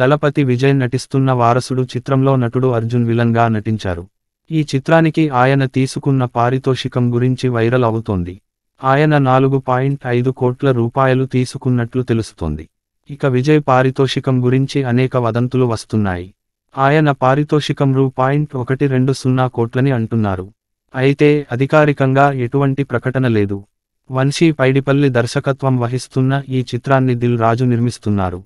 దళపతి విజయ్ నటిస్తున్న వారసుడు చిత్రంలో నటుడు అర్జున్ విలన్గా నటించారు ఈ చిత్రానికి ఆయన తీసుకున్న పారితోషికం గురించి వైరల్ అవుతోంది ఆయన నాలుగు పాయింట్ ఐదు కోట్ల రూపాయలు తీసుకున్నట్లు తెలుస్తోంది ఇక విజయ్ పారితోషికం గురించి అనేక వదంతులు వస్తున్నాయి ఆయన పారితోషికం రూ పాయింట్ ఒకటి రెండు సున్నా కోట్లని అంటున్నారు అయితే అధికారికంగా ఎటువంటి ప్రకటన లేదు వంశీ పైడిపల్లి దర్శకత్వం వహిస్తున్న ఈ చిత్రాన్ని దిల్ రాజు నిర్మిస్తున్నారు